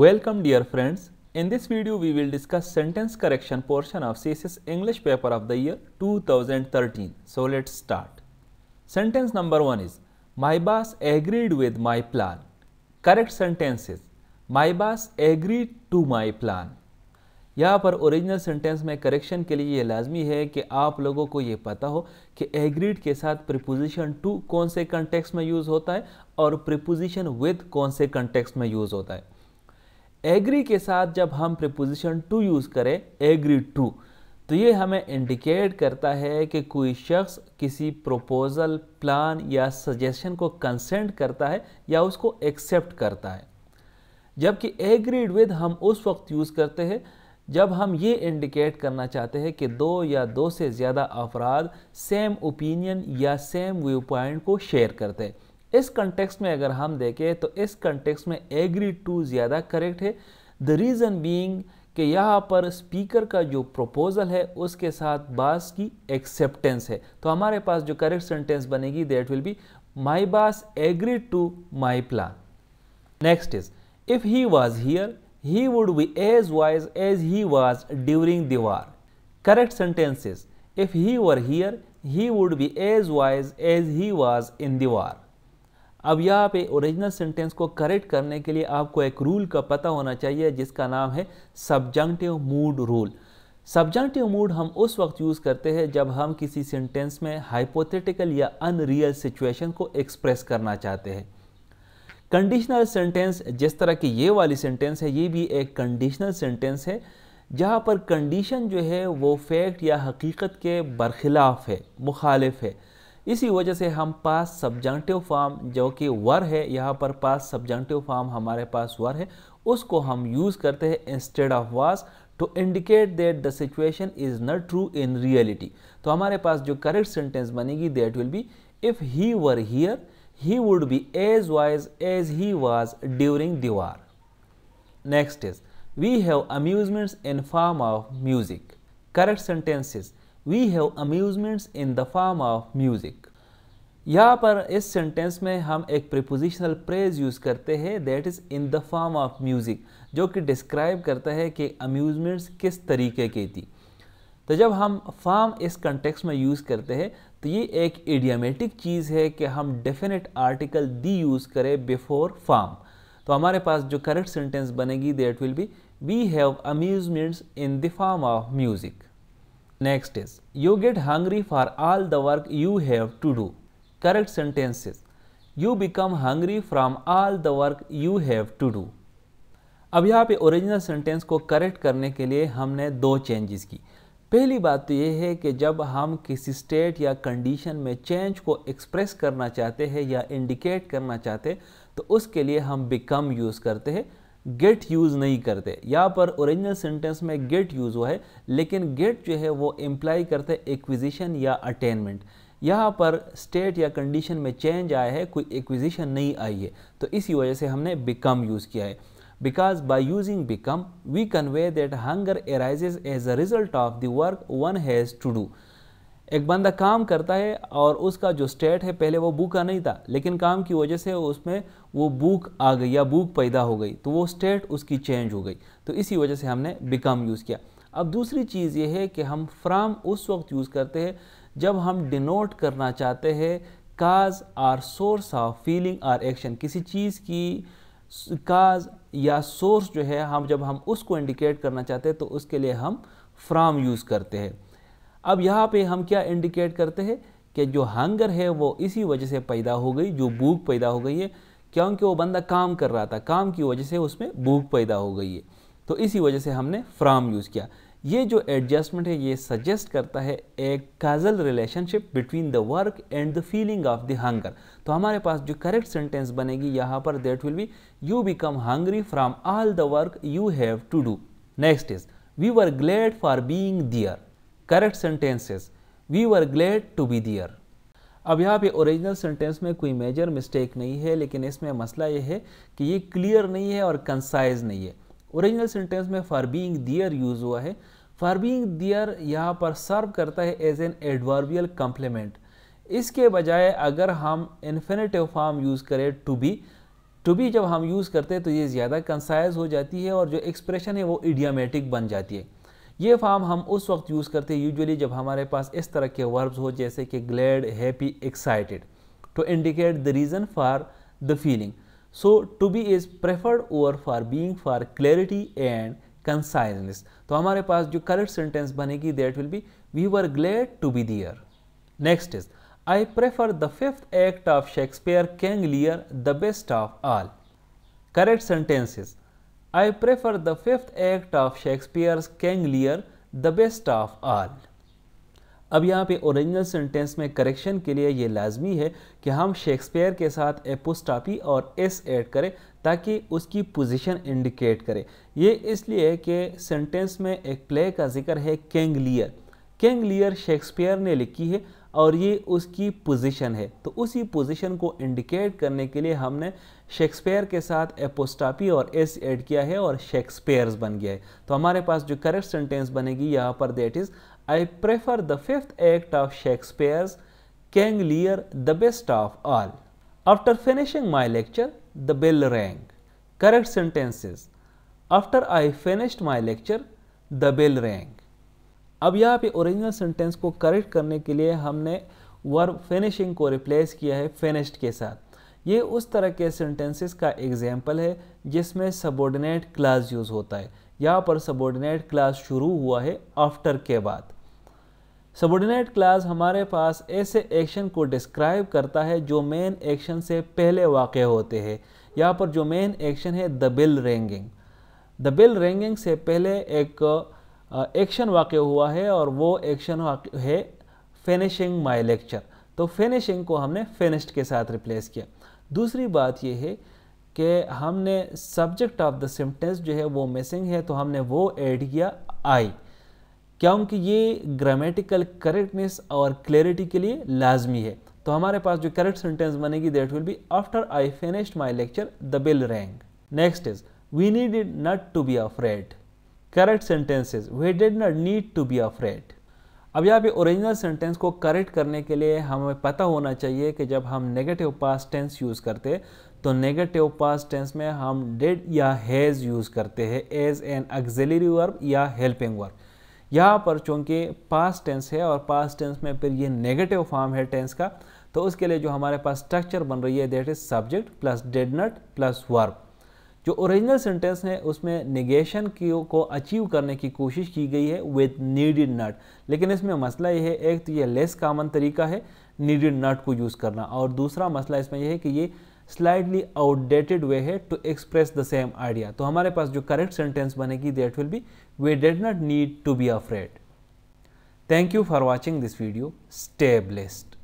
Welcome dear friends. In this video we will discuss sentence correction portion of CSS English paper of the year 2013. So let's start. Sentence number 1 is My boss agreed with my plan. Correct sentence is My boss agreed to my plan. यहाँ पर original sentence में correction के लिए ये लाजमी है कि आप लोगों को ये पता हो कि एग्रीड के साथ प्रिपोजिशन टू कौन से कंटेक्स्ट में यूज़ होता है और प्रिपोजिशन विद कौन से कंटेक्स्ट में यूज़ होता है एग्री के साथ जब हम प्रिपोजिशन टू यूज़ करें एग्री टू तो ये हमें इंडिकेट करता है कि कोई शख्स किसी प्रपोज़ल प्लान या सजेशन को कंसेंट करता है या उसको एक्सेप्ट करता है जबकि एग्रीड विद हम उस वक्त यूज़ करते हैं जब हम ये इंडिकेट करना चाहते हैं कि दो या दो से ज़्यादा अफराद सेम ओपिनियन या सेम व्यू पॉइंट को शेयर करते हैं इस कंटेक्स्ट में अगर हम देखें तो इस कंटेक्स्ट में एग्री टू ज़्यादा करेक्ट है द रीज़न बीइंग कि यहाँ पर स्पीकर का जो प्रपोज़ल है उसके साथ बास की एक्सेप्टेंस है तो हमारे पास जो करेक्ट सेंटेंस बनेगी that will be my boss agree to my plan next is if he was here he would be as wise as he was during the war correct sentences if he were here he would be as wise as he was in the war अब यहाँ पे original sentence को correct करने के लिए आपको एक rule का पता होना चाहिए जिसका नाम है subjunctive mood rule subjunctive mood हम उस वक्त यूज़ करते हैं जब हम किसी सेंटेंस में हाइपोथेटिकल या अनरियल सिचुएशन को एक्सप्रेस करना चाहते हैं कंडीशनल सेंटेंस जिस तरह की ये वाली सेंटेंस है ये भी एक कंडीशनल सेंटेंस है जहाँ पर कंडीशन जो है वो फैक्ट या हकीकत के बरखिलाफ़ है मुखालिफ है इसी वजह से हम पास सब्जेंटिव फॉर्म जो कि वर है यहाँ पर पास सब्जेंटिव फॉर्म हमारे पास वर है उसको हम यूज़ करते हैं instead of was to indicate that the situation is not true in reality तो हमारे पास जो करेक्ट सेंटेंस बनेगी that will be if he were here he would be as wise as he was during the war next is we have amusements in form of music correct sentences we have amusements in the form of music यहाँ पर इस sentence में हम एक prepositional praise use करते हैं that is in the form of music जो कि डिस्क्राइब करता है कि अम्यूज़मेंट्स किस तरीके की थी तो जब हम फॉर्म इस कंटेक्स में यूज़ करते हैं तो ये एक एडियामेटिक चीज़ है कि हम डेफिनेट आर्टिकल दी यूज़ करें बिफोर फॉर्म तो हमारे पास जो करेक्ट सेंटेंस बनेगी that will be we have amusements in the form of music Next is you get hungry for all the work you have to do. Correct sentences. You become hungry from all the work you have to do. अब यहाँ पे original sentence को correct करने के लिए हमने दो changes की पहली बात तो ये है कि जब हम किसी स्टेट या कंडीशन में चेंज को एक्सप्रेस करना चाहते हैं या इंडिकेट करना चाहते तो उसके लिए हम बिकम यूज़ करते हैं गेट यूज़ नहीं करते यहाँ पर ओरिजिनल सेंटेंस में गेट यूज़ हुआ है लेकिन गेट जो है वो इम्प्लाई करते एक्विजिशन या अटेनमेंट यहाँ पर स्टेट या कंडीशन में चेंज आया है कोई एक्विजिशन नहीं आई है तो इसी वजह से हमने बिकम यूज़ किया है because by using become we convey that hunger arises as a result of the work one has to do एक बंदा काम करता है और उसका जो स्टेट है पहले वो बूका नहीं था लेकिन काम की वजह से उसमें वो बूक आ गई या भूख पैदा हो गई तो वो स्टेट उसकी चेंज हो गई तो इसी वजह से हमने बिकम यूज़ किया अब दूसरी चीज़ ये है कि हम फ्राम उस वक्त यूज़ करते हैं जब हम डिनोट करना चाहते हैं cause or source of feeling or action किसी चीज़ की काज या सोर्स जो है हम जब हम उसको इंडिकेट करना चाहते हैं तो उसके लिए हम फ्राम यूज़ करते हैं अब यहाँ पे हम क्या इंडिकेट करते हैं कि जो हंगर है वो इसी वजह से पैदा हो गई जो भूख पैदा हो गई है क्योंकि वो बंदा काम कर रहा था काम की वजह से उसमें भूख पैदा हो गई है तो इसी वजह से हमने फ्राम यूज़ किया ये जो एडजस्टमेंट है ये सजेस्ट करता है एक causal relationship between the work and the feeling of the hunger तो हमारे पास जो करेक्ट सेंटेंस बनेगी यहाँ पर that will be you become hungry from all the work you have to do next is we were glad for being there correct sentences we were glad to be there अब यहाँ पे original sentence में कोई major mistake नहीं है लेकिन इसमें मसला ये है कि ये क्लियर नहीं है और कंसाइज नहीं है ओरिजिनल सेंटेंस में फॉर बीइंग दियर यूज़ हुआ है फॉर बीइंग दियर यहाँ पर सर्व करता है एज एन एडवर्बियल कम्प्लीमेंट इसके बजाय अगर हम इन्फिनेटिव फॉर्म यूज़ करें टू बी टू बी जब हम यूज़ करते हैं तो ये ज़्यादा कंसाइज हो जाती है और जो एक्सप्रेशन है वो इडियामेटिक बन जाती है ये फॉर्म हम उस वक्त यूज़ करते हैं यूजुअली जब हमारे पास इस तरह के वर्ब्स हो जैसे कि glad happy excited to indicate the reason for the feeling so to be is preferred over for being for clarity and conciseness तो हमारे पास जो करेक्ट सेंटेंस बनेगी that will be we were glad to be there next is I prefer the fifth act of Shakespeare King Lear the best of all correct sentences I prefer the fifth act of Shakespeare's King Lear, the best of all. अब यहाँ पे original sentence में correction के लिए ये लाजमी है कि हम शेक्सपियर के साथ एपोस्टापी और एस ऐड करें ताकि उसकी पोजीशन इंडिकेट करे ये इसलिए कि सेंटेंस में एक प्ले का जिक्र है लियर किंग लियर शेक्सपियर ने लिखी है और ये उसकी पोजीशन है तो उसी पोजीशन को इंडिकेट करने के लिए हमने शेक्सपियर के साथ एपोस्टापी और एस ऐड किया है और शेक्सपियर्स बन गया है तो हमारे पास जो करेक्ट सेंटेंस बनेगी यहाँ पर that is I prefer the fifth act of Shakespeare's King Lear the best of all after finishing my lecture the bell rang correct sentences after I finished my lecture the bell rang अब यहाँ पे original sentence को correct करने के लिए हमने verb finishing को replace किया है फिनिश्ड के साथ ये उस तरह के सेंटेंसेस का एग्जाम्पल है जिसमें सबॉर्डिनेट क्लास यूज़ होता है यहाँ पर सबॉर्डिनेट क्लास शुरू हुआ है आफ्टर के बाद सबॉर्डिनेट क्लास हमारे पास ऐसे एक्शन को डिस्क्राइब करता है जो मेन एक्शन से पहले वाक़ होते हैं यहाँ पर जो मेन एक्शन है the bell ringing the bell ringing से पहले एक एक्शन वाक़ हुआ है और वो एक्शन है फिनिशिंग माई लेक्चर तो फिनिशिंग को हमने फिनिश्ड के साथ रिप्लेस किया दूसरी बात ये है कि हमने सब्जेक्ट ऑफ द सिम्टेंस जो है वो मिसिंग है तो हमने वो ऐड किया आई क्योंकि ये ग्रामेटिकल करेक्टनेस और क्लैरिटी के लिए लाजमी है तो हमारे पास जो करेक्ट सेंटेंस बनेगी that will be after I finished my lecture the bell rang next is we needed not to be afraid correct sentences we did not need to be afraid अब यहाँ पे original sentence को correct करने के लिए हमें पता होना चाहिए कि जब हम नेगेटिव पास टेंस यूज़ करते तो नेगेटिव पास टेंस में हम डेड या हैज़ यूज़ करते हैं एज एन एग्जेलरी वर्ब या हेल्पिंग वर्ब यहाँ पर चूंकि पास टेंस है और पास टेंस में फिर ये नेगेटिव फॉर्म है टेंस का तो उसके लिए जो हमारे पास स्ट्रक्चर बन रही है that is subject plus did not plus verb जो ओरिजिनल सेंटेंस है उसमें निगेशन की को अचीव करने की कोशिश की गई है विद नीडिड नट लेकिन इसमें मसला यह है एक तो ये लेस कॉमन तरीका है नीडिड नट को यूज़ करना और दूसरा मसला इसमें यह है कि ये स्लाइडली आउटडेटेड वे है to express the same idea तो हमारे पास जो करेक्ट सेंटेंस बनेगी that will be we did not need to be afraid thank you for watching this video stay blessed